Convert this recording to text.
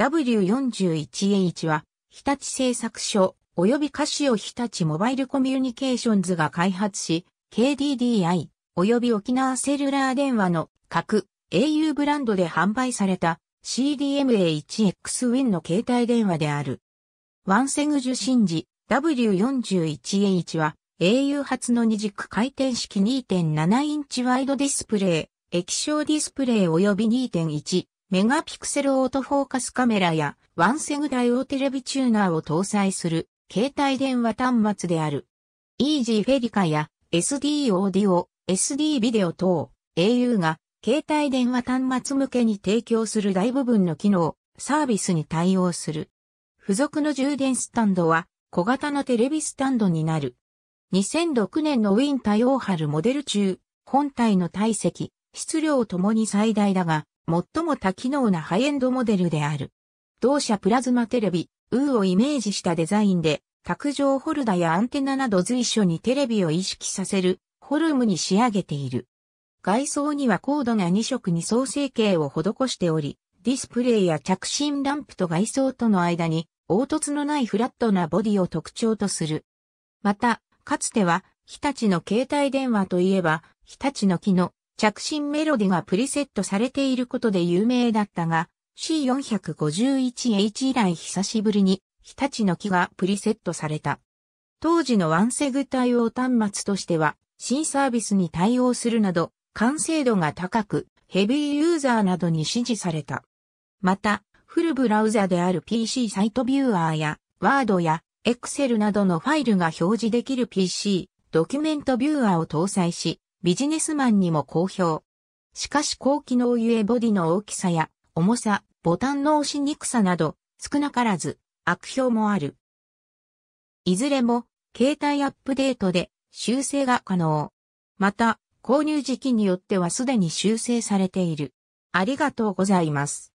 W41H は、日立製作所、及びカシオ日立モバイルコミュニケーションズが開発し、KDDI、及び沖縄セルラー電話の各 au ブランドで販売された CDMA1XWIN の携帯電話である。ワンセグ受信時 W41H は au 初の二軸回転式2.7インチワイドディスプレイ、液晶ディスプレイ及び2.1メガピクセルオートフォーカスカメラやワンセグ大王テレビチューナーを搭載する携帯電話端末である。イージーフェリカや SD オーディオ、SD ビデオ等 au が携帯電話端末向けに提供する大部分の機能、サービスに対応する。付属の充電スタンドは小型のテレビスタンドになる。2006年のウィンタヨーハルモデル中、本体の体積、質量ともに最大だが、最も多機能なハイエンドモデルである。同社プラズマテレビ、ウーをイメージしたデザインで、卓上ホルダやアンテナなど随所にテレビを意識させるホルムに仕上げている。外装には高度な2色に創成形を施しており、ディスプレイや着信ランプと外装との間に凹凸のないフラットなボディを特徴とする。また、かつては日立の携帯電話といえば、日立の機能、着信メロディがプリセットされていることで有名だったが、C451H 以来久しぶりに日立の木がプリセットされた。当時のワンセグ対応端末としては、新サービスに対応するなど、完成度が高く、ヘビーユーザーなどに支持された。また、フルブラウザである PC サイトビューアーや、ワードや、Excel などのファイルが表示できる PC、ドキュメントビューアーを搭載し、ビジネスマンにも好評。しかし高機能ゆえボディの大きさや重さ、ボタンの押しにくさなど少なからず悪評もある。いずれも携帯アップデートで修正が可能。また購入時期によってはすでに修正されている。ありがとうございます。